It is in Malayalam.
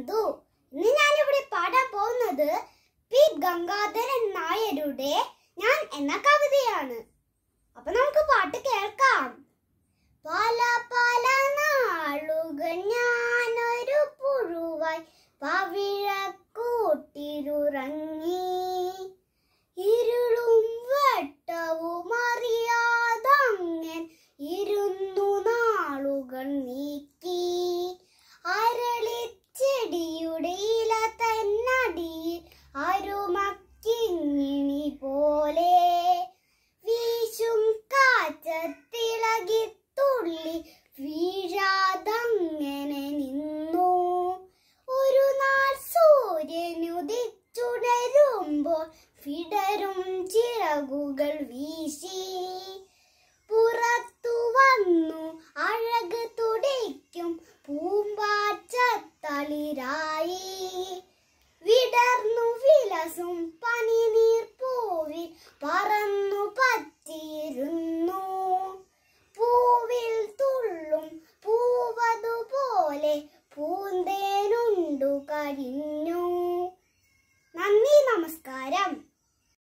നന്ദു ഇന്ന് ഞാനിവിടെ പാടാൻ പോകുന്നത് പി ഗംഗാധരൻ നായരുടെ ഞാൻ എന്ന കവിതയാണ് അപ്പൊ നമുക്ക് പാട്ട് കേൾക്കാം പല പല നാളുകൾ ഞാനൊരു പുഴുവായി പവിഴക്കൂട്ടിലുറങ്ങി വിടരും ചിറകുകൾ വീശി പുറത്തു വന്നു അഴക് തുടിക്കും പൂമ്പാറ്റ തളിരായി വിടർന്നു വിലസും പനിനീർ പൂവിൽ പറന്നു പറ്റിയിരുന്നു പൂവിൽ തുള്ളും പൂവതുപോലെ പൂ